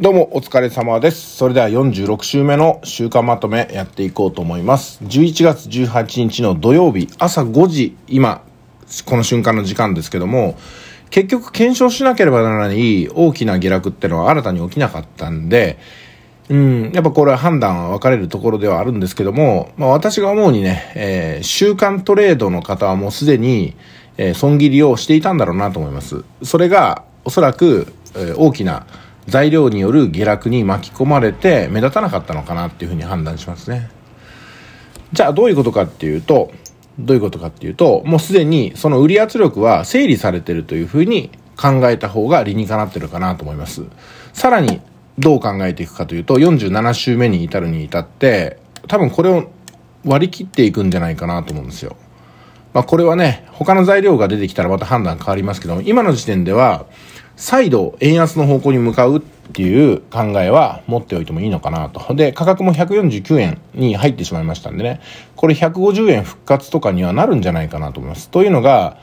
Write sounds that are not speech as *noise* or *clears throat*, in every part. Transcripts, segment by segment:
どうもお疲れ様です。それでは46週目の週間まとめやっていこうと思います。11月18日の土曜日朝5時、今、この瞬間の時間ですけども、結局検証しなければならない大きな下落ってのは新たに起きなかったんで、うん、やっぱこれは判断は分かれるところではあるんですけども、まあ私が思うにね、えー、週間トレードの方はもうすでに、えー、損切りをしていたんだろうなと思います。それがおそらく、えー、大きな材料による下落に巻き込まれて目立たなかったのかなっていうふうに判断しますね。じゃあどういうことかっていうと、どういうことかっていうと、もうすでにその売り圧力は整理されてるというふうに考えた方が理にかなってるかなと思います。さらにどう考えていくかというと、47週目に至るに至って、多分これを割り切っていくんじゃないかなと思うんですよ。まあこれはね、他の材料が出てきたらまた判断変わりますけども、今の時点では、再度円安の方向に向かうっていう考えは持っておいてもいいのかなと。で、価格も149円に入ってしまいましたんでね、これ150円復活とかにはなるんじゃないかなと思います。というのが、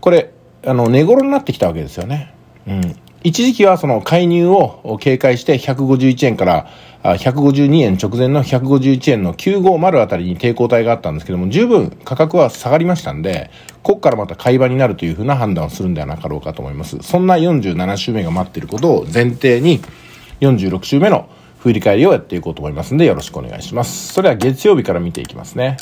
これ、あの、寝頃になってきたわけですよね。うん。一時期はその介入を警戒して151円から152円直前の151円の950あたりに抵抗体があったんですけども、十分価格は下がりましたんで、ここからまた買い場になるというふうな判断をするんではなかろうかと思います。そんな47週目が待っていることを前提に、46週目の振り返りをやっていこうと思いますんで、よろしくお願いします。それでは月曜日から見ていきますね。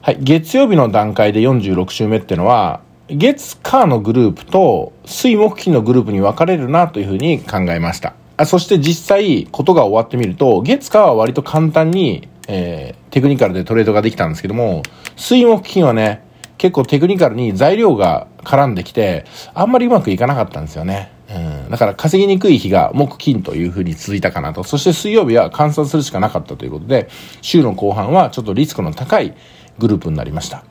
はい、月曜日の段階で46週目っていうのは、月火のグループと水木金のグループに分かれるなというふうに考えました。あそして実際、ことが終わってみると、月火は割と簡単に、えー、テクニカルでトレードができたんですけども、水木金はね、結構テクニカルに材料が絡んできて、あんまりうまくいかなかったんですよね。うん、だから稼ぎにくい日が木金というふうに続いたかなと。そして水曜日は観察するしかなかったということで、週の後半はちょっとリスクの高いグループになりました。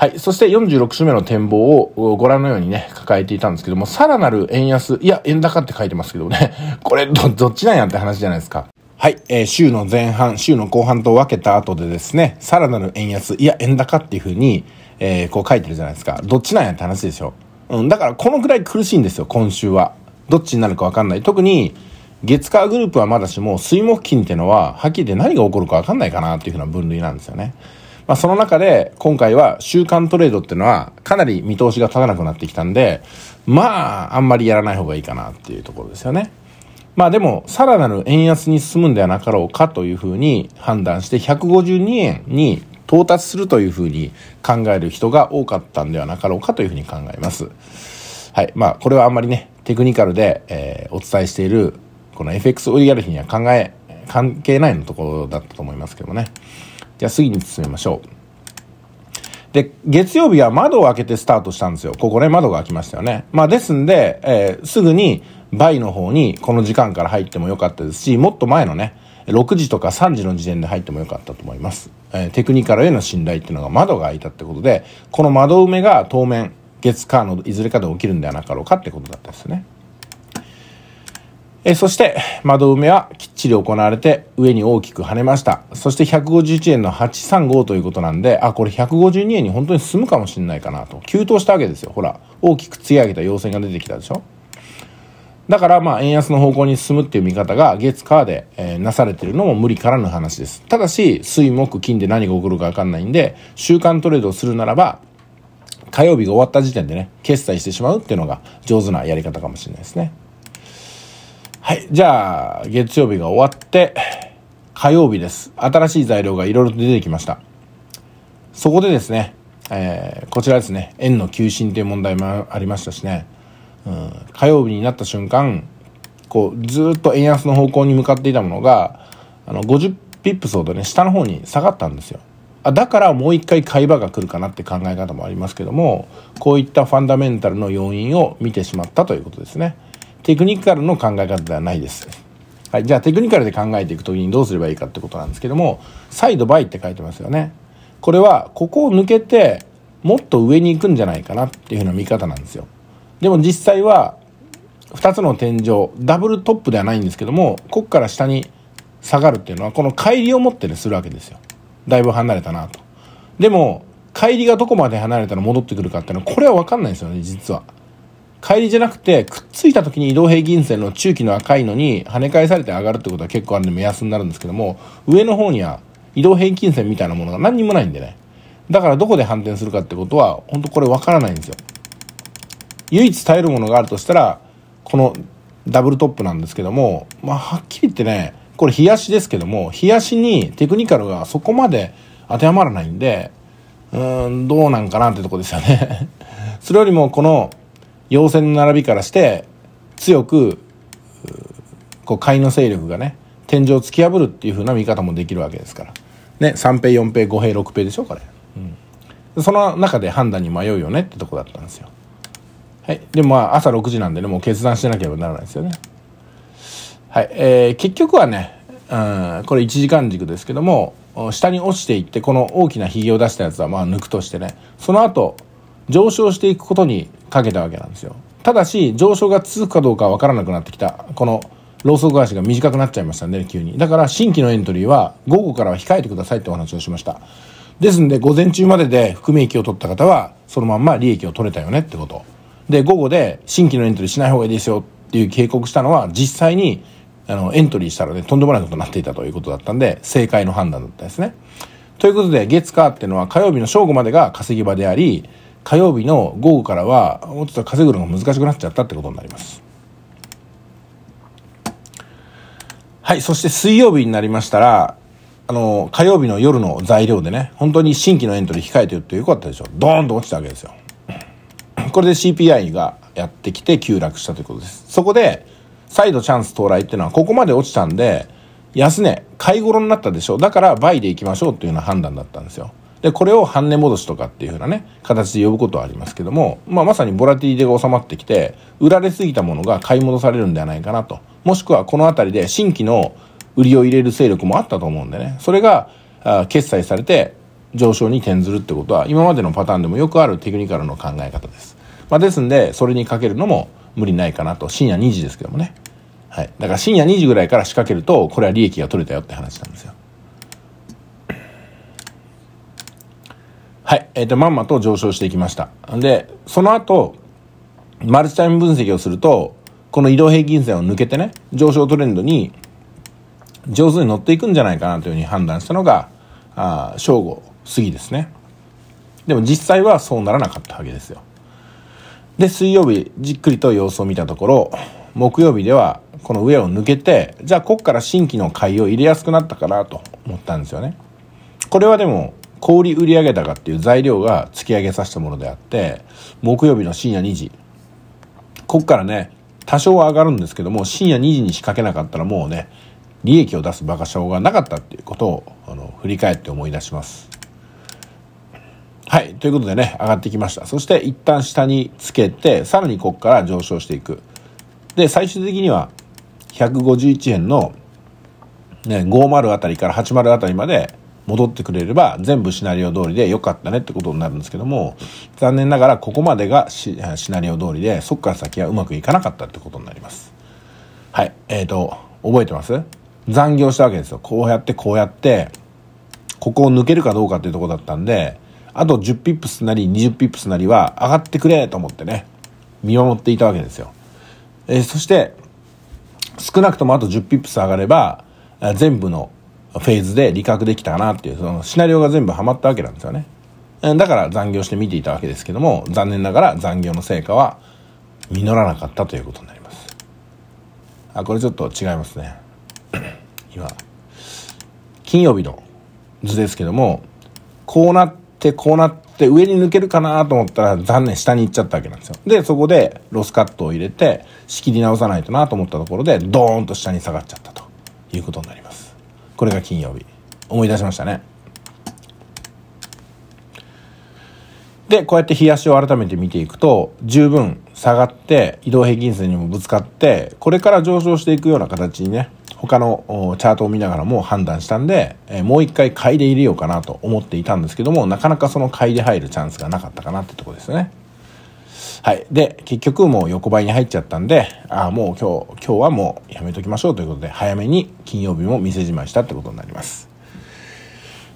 はい。そして46週目の展望をご覧のようにね、抱えていたんですけども、さらなる円安、いや、円高って書いてますけどね、*laughs* これど、どっちなんやって話じゃないですか。はい、えー、週の前半、週の後半と分けた後でですね、さらなる円安、いや、円高っていう風に、えー、こう書いてるじゃないですか。どっちなんやって話でしょ。うん、だからこのぐらい苦しいんですよ、今週は。どっちになるか分かんない。特に、月火グループはまだしも、水木金ってのは、はっきり言って何が起こるか分かんないかなっていう風な分類なんですよね。まあ、その中で今回は週間トレードっていうのはかなり見通しが立たなくなってきたんで、まあ、あんまりやらない方がいいかなっていうところですよね。まあでも、さらなる円安に進むんではなかろうかというふうに判断して、152円に到達するというふうに考える人が多かったんではなかろうかというふうに考えます。はい。まあ、これはあんまりね、テクニカルで、えー、お伝えしている、この FX オリガルヒには考え、関係ないのところだったと思いますけどもね。じゃあ次に進めましょう。で、月曜日は窓を開けてスタートしたんですよ。ここね、窓が開きましたよね。まあですんで、えー、すぐに倍の方にこの時間から入ってもよかったですし、もっと前のね、6時とか3時の時点で入ってもよかったと思います。えー、テクニカルへの信頼っていうのが窓が開いたってことで、この窓埋めが当面、月間のいずれかで起きるんではなかろうかってことだったんですね。えそして、窓埋めはきっちり行われて、上に大きく跳ねました。そして、151円の835ということなんで、あ、これ152円に本当に進むかもしれないかなと。急騰したわけですよ。ほら、大きくつ上げた要請が出てきたでしょ。だから、まあ、円安の方向に進むっていう見方が、月、火で、えー、なされてるのも無理からぬ話です。ただし、水、木、金で何が起こるかわかんないんで、週間トレードをするならば、火曜日が終わった時点でね、決済してしまうっていうのが上手なやり方かもしれないですね。はい。じゃあ、月曜日が終わって、火曜日です。新しい材料がいろいろと出てきました。そこでですね、えー、こちらですね、円の急進という問題もありましたしね、うん、火曜日になった瞬間、こう、ずっと円安の方向に向かっていたものが、あの、50ピップスほどね、下の方に下がったんですよ。あだからもう一回買い場が来るかなって考え方もありますけども、こういったファンダメンタルの要因を見てしまったということですね。テクニカルの考え方ではないです。はい、じゃあテクニカルで考えていく時にどうすればいいかってことなんですけども、サイドバイって書いてますよね。これは、ここを抜けて、もっと上に行くんじゃないかなっていうふうな見方なんですよ。でも実際は、2つの天井、ダブルトップではないんですけども、ここから下に下がるっていうのは、この乖離を持ってね、するわけですよ。だいぶ離れたなと。でも、帰りがどこまで離れたら戻ってくるかっていうのは、これは分かんないですよね、実は。帰りじゃなくて、くっついた時に移動平均線の中期の赤いのに跳ね返されて上がるってことは結構あるんで目安になるんですけども、上の方には移動平均線みたいなものが何にもないんでね。だからどこで反転するかってことは、本当これわからないんですよ。唯一耐えるものがあるとしたら、このダブルトップなんですけども、まあ、はっきり言ってね、これ冷やしですけども、冷やしにテクニカルがそこまで当てはまらないんで、うーん、どうなんかなってとこですよね *laughs* それよりもこの陽線の並びからして強くこう買いの勢力がね天井を突き破るっていう風な見方もできるわけですからね3平4平5平6平でしょこれ、うん、その中で判断に迷うよねってとこだったんですよはいでもまあ朝6時なんでねもう決断しなければならないですよねはい、えー、結局はね、うん、これ1時間軸ですけども下に落ちていってこの大きなひげを出したやつはまあ抜くとしてねその後上昇していくことにかけたわけなんですよ。ただし、上昇が続くかどうかわからなくなってきた。この、ローソク足が短くなっちゃいましたんで、ね、急に。だから、新規のエントリーは午後からは控えてくださいってお話をしました。ですんで、午前中までで含み益を取った方は、そのまんま利益を取れたよねってこと。で、午後で新規のエントリーしない方がいいですよっていう警告したのは、実際に、あの、エントリーしたらね、とんでもないことになっていたということだったんで、正解の判断だったですね。ということで、月火っていうのは火曜日の正午までが稼ぎ場であり、火曜日の午後からはもうちょっと稼ぐのが難しくなっちゃったってことになります。はい、そして水曜日になりましたら、あの、火曜日の夜の材料でね、本当に新規のエントリー控えてるってよかったでしょ。ドーンと落ちたわけですよ。*clears throat* これで CPI がやってきて急落したということです。そこで、再度チャンス到来っていうのは、ここまで落ちたんで、安値、買い頃になったでしょ。だから、倍でいきましょうっていうような判断だったんですよ。で、これを半値戻しとかっていう風なね、形で呼ぶことはありますけども、まあ、まさにボラティリティが収まってきて、売られすぎたものが買い戻されるんではないかなと。もしくはこの辺りで新規の売りを入れる勢力もあったと思うんでね、それが、あ決済されて上昇に転ずるってことは、今までのパターンでもよくあるテクニカルの考え方です。まあ、ですんで、それにかけるのも無理ないかなと。深夜2時ですけどもね。はい。だから深夜2時ぐらいから仕掛けると、これは利益が取れたよって話なんですよ。はい。えっ、ー、と、まんまと上昇していきました。で、その後、マルチタイム分析をすると、この移動平均線を抜けてね、上昇トレンドに上手に乗っていくんじゃないかなというふうに判断したのが、あ正午過ぎですね。でも実際はそうならなかったわけですよ。で、水曜日、じっくりと様子を見たところ、木曜日ではこの上を抜けて、じゃあこっから新規の買いを入れやすくなったかなと思ったんですよね。これはでも小売売上高っていう材料が突き上げさせたものであって木曜日の深夜2時こっからね多少は上がるんですけども深夜2時に仕掛けなかったらもうね利益を出す馬鹿賞がなかったっていうことをあの振り返って思い出します。はい。ということでね、上がってきました。そして一旦下につけて、さらにここから上昇していく。で、最終的には151円の、ね、50あたりから80あたりまで戻ってくれれば全部シナリオ通りで良かったねってことになるんですけども残念ながらここまでがシナリオ通りでそっから先はうまくいかなかったってことになりますはいえーと覚えてます残業したわけですよこうやってこうやってここを抜けるかどうかっていうとこだったんであと10ピップスなり20ピップスなりは上がってくれと思ってね見守っていたわけですよ、えー、そして少なくともあと10ピップス上がれば全部のフェーズで理覚できたなっていうそのシナリオが全部ハマったわけなんですよねだから残業して見ていたわけですけども残念ながら残業の成果は実らなかったということになりますあこれちょっと違いますね *clears throat* 今金曜日の図ですけどもこうなってこうなって上に抜けるかなと思ったら残念下に行っちゃったわけなんですよでそこでロスカットを入れて仕切り直さないとなと思ったところでドーンと下に下がっちゃったということになりますこれが金曜日思い出しましたねでこうやって冷やしを改めて見ていくと十分下がって移動平均線にもぶつかってこれから上昇していくような形にね他のチャートを見ながらも判断したんで、えもう一回買いで入れようかなと思っていたんですけどもなかなかその買いで入るチャンスがなかったかなってとこですね。はい。で、結局もう横ばいに入っちゃったんで、ああ、もう今日、今日はもうやめときましょうということで、早めに金曜日も店じまいしたってことになります。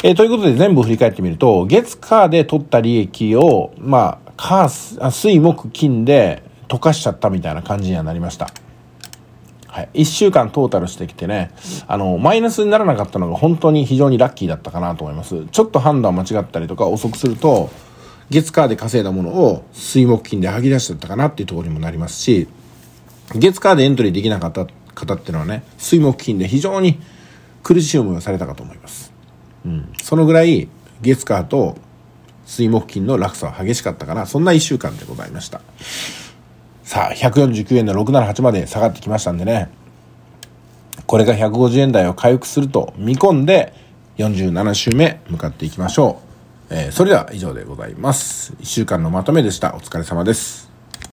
えー、ということで全部振り返ってみると、月火で取った利益を、まあ、火、水木金で溶かしちゃったみたいな感じにはなりました。はい。一週間トータルしてきてね、あの、マイナスにならなかったのが本当に非常にラッキーだったかなと思います。ちょっと判断間違ったりとか遅くすると、月火で稼いだものを水木金で吐き出しちゃったかなっていうところにもなりますし、月火でエントリーできなかった方っていうのはね、水木金で非常に苦しい思いをされたかと思います。うん。そのぐらい月火と水木金の落差は激しかったかな。そんな1週間でございました。さあ、149円の678まで下がってきましたんでね、これが150円台を回復すると見込んで、47週目向かっていきましょう。えー、それでは以上でございます。1週間のまとめでした。お疲れ様です。